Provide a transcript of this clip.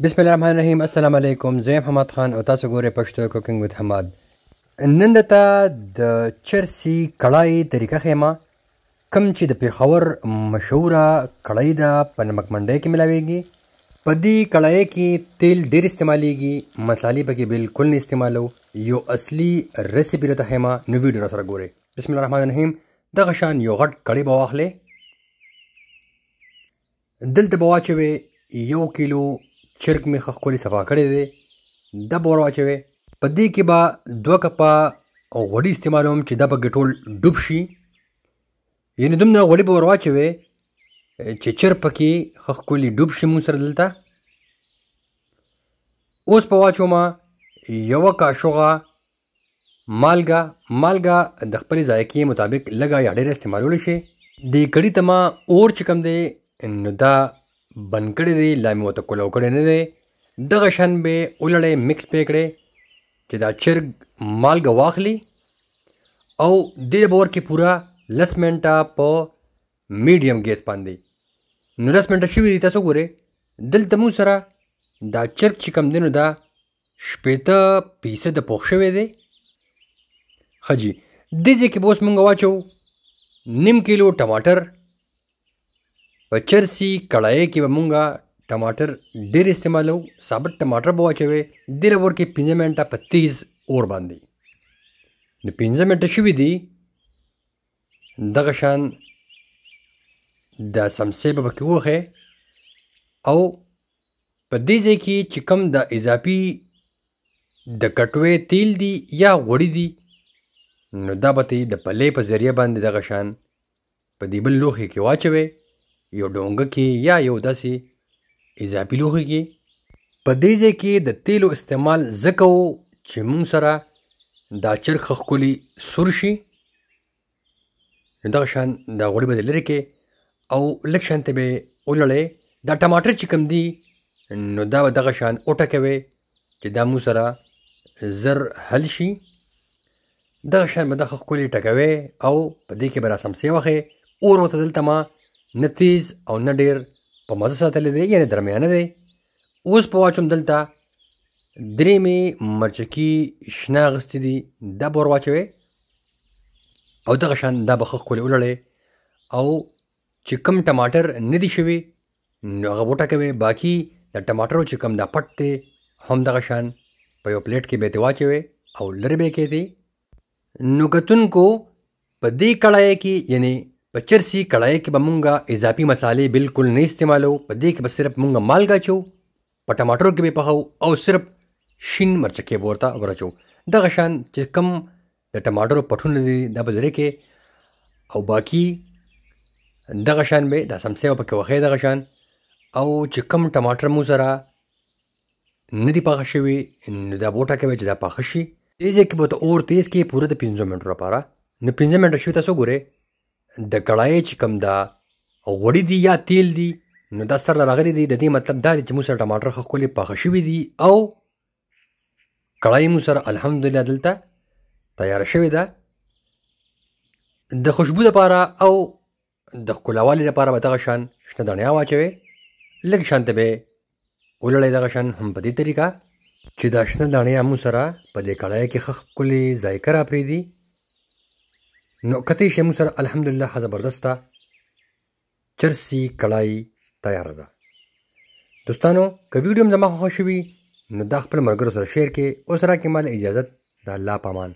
بسم الله الرحمن الرحیم السلام علیکم زه محمد خان او تاسو ګورئ پښتو کوکینګ وذ حماد نن د تا د چرسی کړای طریقه خېما کم چې د پیښور مشهوره کړای ده په نمک منډي کې ملاويږي په دې کړای کې تیل ډیر استعماليږي مصالې پکې بالکل نه استعمالو یو اصلي ریسیپی راته خېما نو ویډیو سره ګورئ بسم الله الرحمن الرحیم د غشان یو غټ کړی بواخلې دلته بواچوي یو کیلو چرګ می خخولي صفا کړی دی د بور واچوي په دې کې به دوه کپا غوړي استعمالوم چې د بګ ټول ډوب شي یعنی دومره غوړي بور واچوي چې چر پکې خخولي ډوب شي مون سره دلته اوس په واچوم یو کاشوغه مالګه مالګه د خپل ذایقې مطابق لګا یا ډېر استعمالول شي د کړي تما اور چکم دی نو دا بند کړی دی لا مې ورته کولو کړی نه دی دغه شان به ولړې مکس پې کړې چې دا چرګ مالګه واخلي او دې باور کې پورا لس منټه په میډیم ګیس باندې نو لس منټه شوي دي تاسو ګورئ دلته مو سره دا چرګ چې کم دینو دا شپېته پیسه د پوښ شوی دی خجی دې ځکه به اوس مونږ واچو نیم کیلو ټماټر په چرسي کړای کې به مونږه ټماټر ډېر استعمالو ثابت ټماټر به واچوي ډېر ورکې پنځه منټه په تیز اور باندې د پنځه منټه شوي دي دغه شان د سمسې به پکې وخې او په دې ځای کې چې کوم د اضافي د کټوې تیل دی یا غوړي دی نو دا به د پلې په ذریعه باندې دغه شان په دې بل لوښي کې واچوي یو ډونګه کې یا یو داسې اضافي لوښي کې په دې ځای کې د تیلو استعمال ځکه و چې موږ سره دا چرخ ښکلي سور شي نو دغه شان دا غوړي به لرې کې او لږ شان ته به ولړې دا ټماټر چې کوم دي نو دا به دغه شان اوټکوي چې دا موږ سره زر حل شي دغه شان به دغه ښکلي ټکوي او په دې کې به را سمسي وخې اور وته دلته ما نه تیز او نه ډیر په مزه ساتلی دی یعنی درمیانه دی اوس په واچوم دلته درې مې مرچکی شنه اغوستې دي دا به ور واچوې او دغه شان دا به ښه ښکلې ولړې او چې کم ټماټر نه دي شوي نو هغه وټکوې باقي د ټماټرو چې کم دا پټ دی هم دغه شان په یو پلیټ کې به یې واچوې او لرې به یې کېدې نو کتونکو په دې کړای کې یعنی په چرسي کړای کې به مونږه اضافي مصالې بالکل نه استعمالو په دې کې به صرف مونږه مالګه چو په ټماټرو کې به پخاو او صرف شین مرچ کې ورته ورچو دغه شان چې کم د ټماټرو پټونه دي دا به لري کې او باقی دغه شان به د سمسه په کې وخی دغه شان او چې کم ټماټر مو سره ندی پخ شوی نو دا بوټه کې چې دا پخ شي دې کې به ته اور تیز کې پوره د 15 منټو لپاره نو 15 منټه شوی تاسو ګوره د کړای چې کم دا غوړی دی یا تیل دی نو دا سره راغلی دی د دې مطلب دا دی چې موږ سره ټماټر خخولې پخ شوی دی او کړای موږ سره الحمدلله دلته تیار شوی ده د خوشبو لپاره او د ښکلاوالي لپاره به دغه شان شنه دڼیا واچوي لږ شانته به ولړی دغه شان هم په دې طریقه چې دا شنه دڼیا موږ سره په دې کړای کې خخ کلی ذایقه را پرې دی نو کتی شمو سره الحمدلله ها زبردسته چرسی کړای تیار ده دوستانو که ویډیو زما خوښ شوی نو دا خپل مرګرو سره شیر کړئ او سره کې مال اجازه د الله پامان